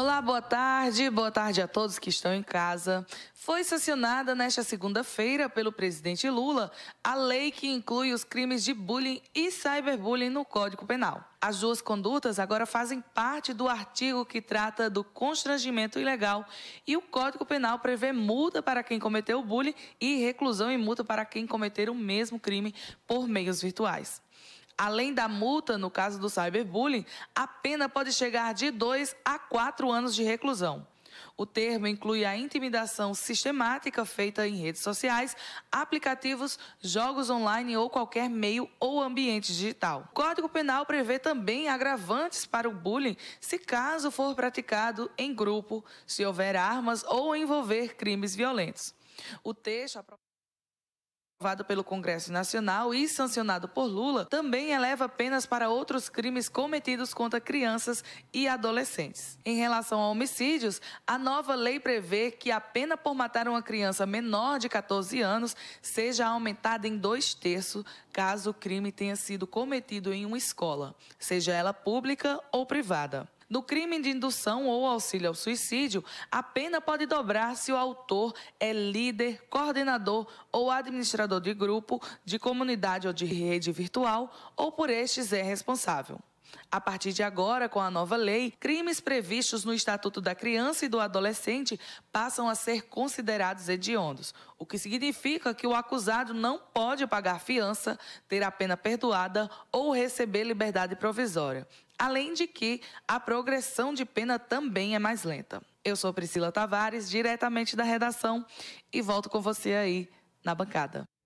Olá, boa tarde, boa tarde a todos que estão em casa. Foi sancionada nesta segunda-feira pelo presidente Lula a lei que inclui os crimes de bullying e cyberbullying no Código Penal. As duas condutas agora fazem parte do artigo que trata do constrangimento ilegal e o Código Penal prevê multa para quem cometeu o bullying e reclusão e multa para quem cometer o mesmo crime por meios virtuais. Além da multa, no caso do cyberbullying, a pena pode chegar de 2 a 4 anos de reclusão. O termo inclui a intimidação sistemática feita em redes sociais, aplicativos, jogos online ou qualquer meio ou ambiente digital. O Código Penal prevê também agravantes para o bullying se caso for praticado em grupo, se houver armas ou envolver crimes violentos. O texto aprovado pelo Congresso Nacional e sancionado por Lula, também eleva penas para outros crimes cometidos contra crianças e adolescentes. Em relação a homicídios, a nova lei prevê que a pena por matar uma criança menor de 14 anos seja aumentada em dois terços caso o crime tenha sido cometido em uma escola, seja ela pública ou privada. No crime de indução ou auxílio ao suicídio, a pena pode dobrar se o autor é líder, coordenador ou administrador de grupo, de comunidade ou de rede virtual, ou por estes é responsável. A partir de agora, com a nova lei, crimes previstos no Estatuto da Criança e do Adolescente passam a ser considerados hediondos, o que significa que o acusado não pode pagar fiança, ter a pena perdoada ou receber liberdade provisória. Além de que a progressão de pena também é mais lenta. Eu sou Priscila Tavares, diretamente da redação, e volto com você aí na bancada.